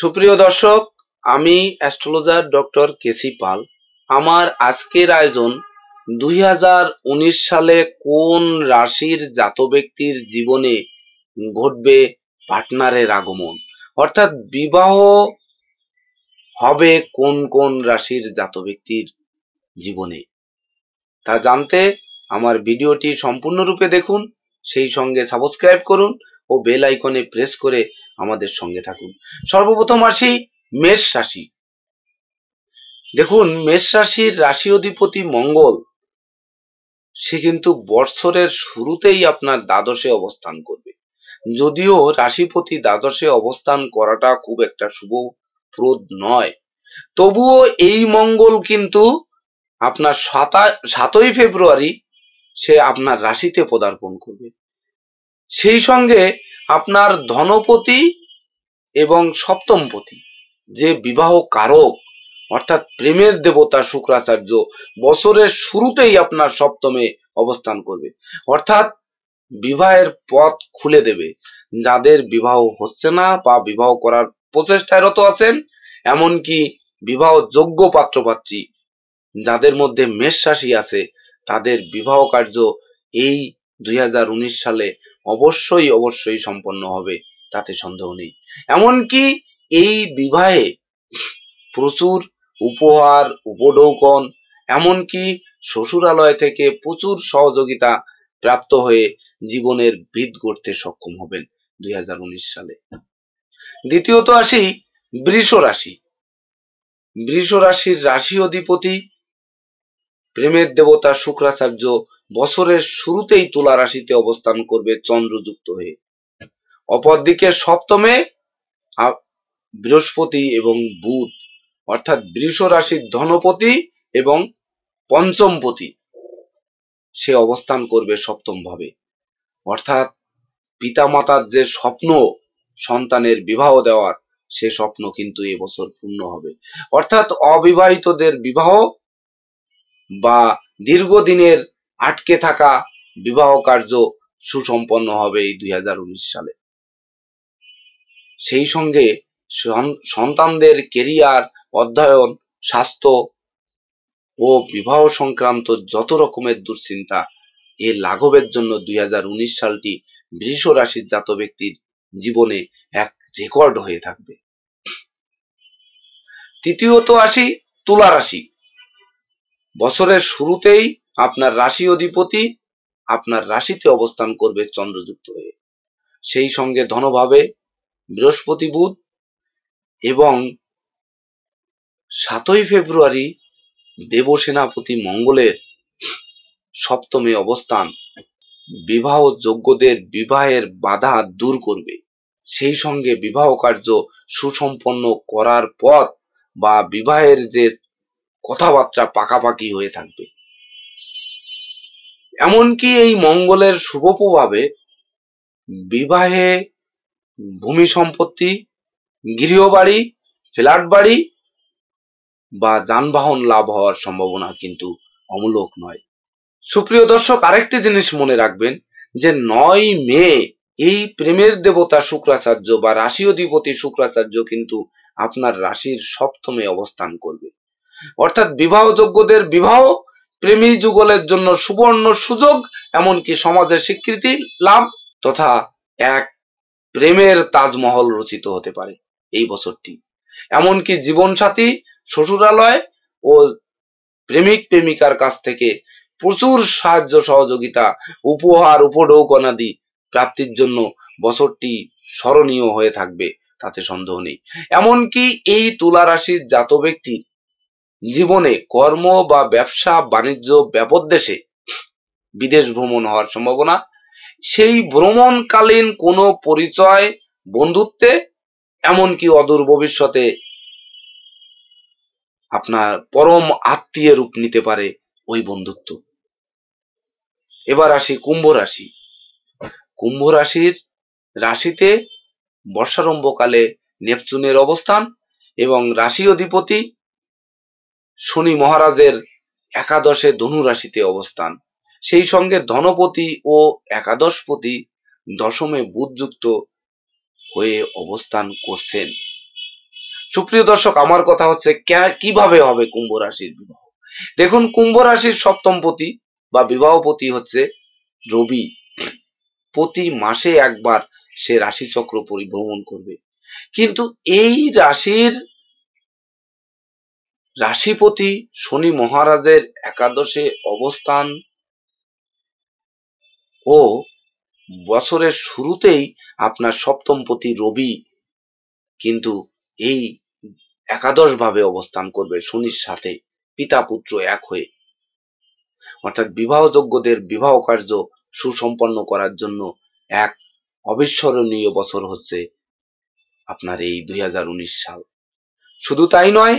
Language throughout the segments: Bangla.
সুপ্রিয় দর্শক আমি অ্যাস্ট্রোলজার ডক্টর কেসি পাল আমার আজকের আয়োজন দুই সালে কোন রাশির জাত ব্যক্তির জীবনে ঘটবে পার্টনারের আগমন অর্থাৎ বিবাহ হবে কোন কোন রাশির জাত ব্যক্তির জীবনে তা জানতে আমার ভিডিওটি সম্পূর্ণরূপে দেখুন সেই সঙ্গে সাবস্ক্রাইব করুন ও বেল আইকনে প্রেস করে আমাদের সঙ্গে থাকুন সর্বপ্রথম আসি মেষ রাশি দেখুন মেষ রাশির রাশি অধিপতি মঙ্গল সে কিন্তু বৎসরের শুরুতেই আপনার দ্বাদশে অবস্থান করবে যদিও রাশিপতি দ্বাদশে অবস্থান করাটা খুব একটা শুভপ্রদ নয় তবুও এই মঙ্গল কিন্তু আপনার সাতই ফেব্রুয়ারি সে আপনার রাশিতে পদার্পণ করবে সেই সঙ্গে আপনার ধনপতি এবং সপ্তমপতি যে বিবাহ কারক অর্থাৎ প্রেমের দেবতা শুক্রাচার্য বছরের শুরুতেই আপনার সপ্তমে অবস্থান করবে অর্থাৎ বিবাহের পথ খুলে দেবে যাদের বিবাহ হচ্ছে না বা বিবাহ করার প্রচেষ্টায় রত আছেন এমনকি বিবাহ যোগ্য পাত্রপাত্রী যাদের মধ্যে মেষ রাশি আছে তাদের বিবাহ কার্য এই দুই সালে অবশ্যই অবশ্যই সম্পন্ন হবে তাতে সন্দেহ নেই এমনকি এই বিবাহে প্রচুর উপহার উপডৌকন এমনকি শ্বশুরালয় থেকে প্রচুর সহযোগিতা প্রাপ্ত হয়ে জীবনের ভিত গড়তে সক্ষম হবেন দুই সালে দ্বিতীয়ত আসি বৃষ রাশি বৃষ রাশির রাশি অধিপতি প্রেমের দেবতা শুক্রাচার্য বছরের শুরুতেই তুলা রাশিতে অবস্থান করবে চন্দ্রযুক্ত হয়ে অপরদিকে সপ্তমে বৃহস্পতি এবং বুধ অর্থাৎ বৃষ রাশির ধনপতি এবং পঞ্চমপতি সে অবস্থান করবে সপ্তম ভাবে অর্থাৎ পিতামাতার যে স্বপ্ন সন্তানের বিবাহ দেওয়ার সে স্বপ্ন কিন্তু এবছর পূর্ণ হবে অর্থাৎ অবিবাহিতদের বিবাহ বা দীর্ঘদিনের আটকে থাকা বিবাহ কার্য সুসম্পন্ন হবে এই দুই সালে সেই সঙ্গে সন্তানদের কেরিয়ার অধ্যয়ন স্বাস্থ্য ও বিবাহ সংক্রান্ত যত রকমের দুশ্চিন্তা এ লাঘবের জন্য দুই সালটি বৃষ রাশির জাত ব্যক্তির জীবনে এক রেকর্ড হয়ে থাকবে তৃতীয়ত আসি তুলা রাশি বছরের শুরুতেই আপনার রাশি অধিপতি আপনার রাশিতে অবস্থান করবে চন্দ্রযুক্ত হয়ে সেই সঙ্গে ধনভাবে বৃহস্পতি বুধ এবং সাতই ফেব্রুয়ারি দেবসেনাপতি মঙ্গলের সপ্তমে অবস্থান বিবাহ যোগ্যদের বিবাহের বাধা দূর করবে সেই সঙ্গে বিবাহ কার্য সুসম্পন্ন করার পথ বা বিবাহের যে কথাবার্তা পাকাপাকি হয়ে থাকবে এমনকি এই মঙ্গলের শুভ প্রভাবে বিবাহে ভূমি সম্পত্তি গৃহবাড়ি ফ্ল্যাট বাড়ি বা যানবাহন লাভ হওয়ার সম্ভাবনা কিন্তু অমূলক নয় সুপ্রিয় দর্শক আরেকটি জিনিস মনে রাখবেন যে নয় মে এই প্রেমের দেবতা শুক্রাচার্য বা রাশি অধিপতি শুক্রাচার্য কিন্তু আপনার রাশির সপ্তমে অবস্থান করবে অর্থাৎ বিবাহযোগ্যদের বিবাহ প্রেমী যুগলের জন্য সুবর্ণ সুযোগ এমনকি সমাজের স্বীকৃতি লাভ তথা এক প্রেমের তাজমহল রচিত হতে পারে এই বছরটি এমনকি জীবনসাথী শ্বশুরালয় ও প্রেমিক প্রেমিকার কাছ থেকে প্রচুর সাহায্য সহযোগিতা উপহার উপঢৌকনাদি প্রাপ্তির জন্য বছরটি স্মরণীয় হয়ে থাকবে তাতে সন্দেহ নেই এমনকি এই তুলা রাশির জাত ব্যক্তি জীবনে কর্ম বা ব্যবসা বাণিজ্য ব্যাপক দেশে বিদেশ ভ্রমণ হওয়ার সম্ভাবনা সেই ভ্রমণকালীন কোনো পরিচয় বন্ধুত্বে এমনকি অদূর ভবিষ্যতে আপনার পরম আত্মীয় রূপ নিতে পারে ওই বন্ধুত্ব এবার আসি কুম্ভ রাশি কুম্ভ রাশির রাশিতে বর্ষারম্ভকালে নেপচুনের অবস্থান এবং রাশি অধিপতি শনি মহারাজের একাদশে ধনু রাশিতে অবস্থান সেই সঙ্গে ধনপতি ও একাদশপতি দশমে বুধযুক্ত হয়ে অবস্থান করছেন সুপ্রিয় দর্শক আমার কথা হচ্ছে কিভাবে হবে কুম্ভ রাশির বিবাহ দেখুন কুম্ভ রাশির সপ্তমপতি বা বিবাহপতি হচ্ছে রবি প্রতি মাসে একবার সে রাশিচক্র পরিভ্রমণ করবে কিন্তু এই রাশির রাশিপতি শনি মহারাজের একাদশে অবস্থান ও বছরের শুরুতেই আপনার সপ্তমপতি রবি কিন্তু এই একাদশভাবে অবস্থান করবে শনির সাথে পিতা পুত্র এক হয়ে অর্থাৎ বিবাহযোগ্যদের বিবাহ কার্য সুসম্পন্ন করার জন্য এক অবিস্মরণীয় বছর হচ্ছে আপনার এই দুই সাল শুধু তাই নয়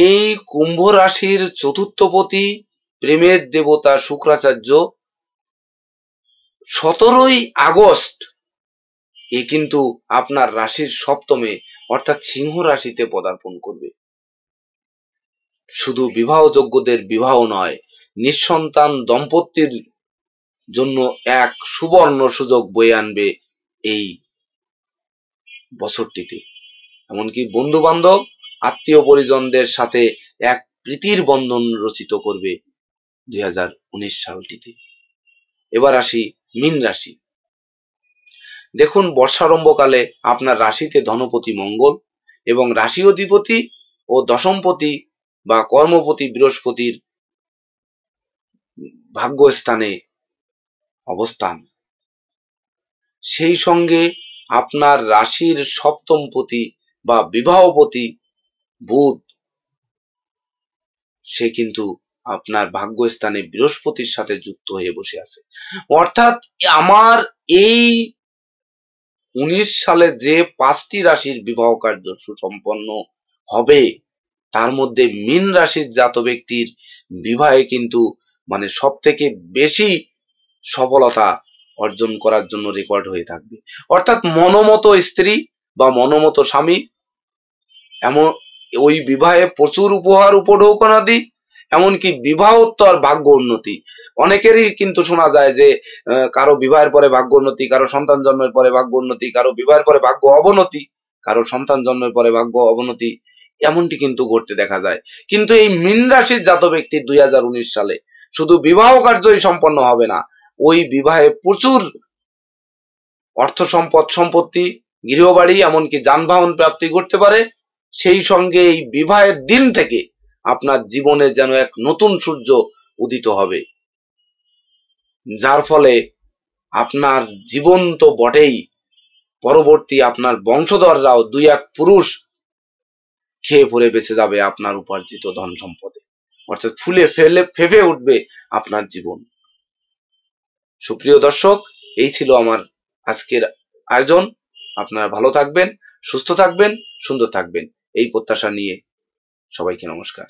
এই কুম্ভ রাশির চতুর্থপতি প্রেমের দেবতা শুক্রাচার্য সতেরোই আগস্ট এ কিন্তু আপনার রাশির সপ্তমে অর্থাৎ সিংহ রাশিতে পদার্পণ করবে শুধু বিবাহযোগ্যদের বিবাহ নয় নিঃসন্তান দম্পতির জন্য এক সুবর্ণ সুযোগ বয়ে আনবে এই বছরটিতে এমনকি বন্ধু বান্ধব আত্মীয় পরিজনদের সাথে এক প্রীতির বন্ধন রচিত করবে দুই সালটিতে এবার আসি মিন রাশি দেখুন বর্ষারম্ভকালে আপনার রাশিতে ধনপতি মঙ্গল এবং রাশি অধিপতি ও দশমপতি বা কর্মপতি বৃহস্পতির ভাগ্যস্থানে অবস্থান সেই সঙ্গে আপনার রাশির সপ্তমপতি বা বিবাহপতি বুধ সে কিন্তু আপনার ভাগ্যস্থানে বৃহস্পতির সাথে যুক্ত হয়ে বসে আছে অর্থাৎ আমার এই উনিশ সালে যে পাঁচটি রাশির বিবাহ কার্য সুসম্পন্ন হবে তার মধ্যে মিন রাশির জাত ব্যক্তির বিবাহে কিন্তু মানে সব থেকে বেশি সফলতা অর্জন করার জন্য রেকর্ড হয়ে থাকবে অর্থাৎ মনোমত স্ত্রী বা মনোমত স্বামী এমন ওই বিবাহে প্রচুর উপহার উপঢৌকনাদি এমনকি বিবাহোত্তর ভাগ্য উন্নতি অনেকেরই কিন্তু শোনা যায় যে কারো বিবাহের পরে ভাগ্য উন্নতি কারো সন্তান জন্মের পরে ভাগ্য উন্নতি কারো বিবাহের পরে ভাগ্য অবনতি কারো সন্তান জন্মের পরে ভাগ্য অবনতি এমনটি কিন্তু ঘটতে দেখা যায় কিন্তু এই মিন রাশির জাত ব্যক্তি দুই সালে শুধু বিবাহ কার্যই সম্পন্ন হবে না ওই বিবাহে প্রচুর অর্থ সম্পদ সম্পত্তি গৃহবাড়ি এমনকি যানবাহন প্রাপ্তি ঘটতে পারে সেই সঙ্গে এই বিবাহের দিন থেকে আপনার জীবনে যেন এক নতুন সূর্য উদিত হবে যার ফলে আপনার জীবন তো বটেই পরবর্তী আপনার বংশধররাও দুই এক পুরুষ খেয়ে পরে বেঁচে যাবে আপনার উপার্জিত ধন সম্পদে অর্থাৎ ফুলে ফেলে ফেঁপে উঠবে আপনার জীবন সুপ্রিয় দর্শক এই ছিল আমার আজকের আয়োজন আপনারা ভালো থাকবেন সুস্থ থাকবেন সুন্দর থাকবেন এই প্রত্যাশা নিয়ে সবাইকে নমস্কার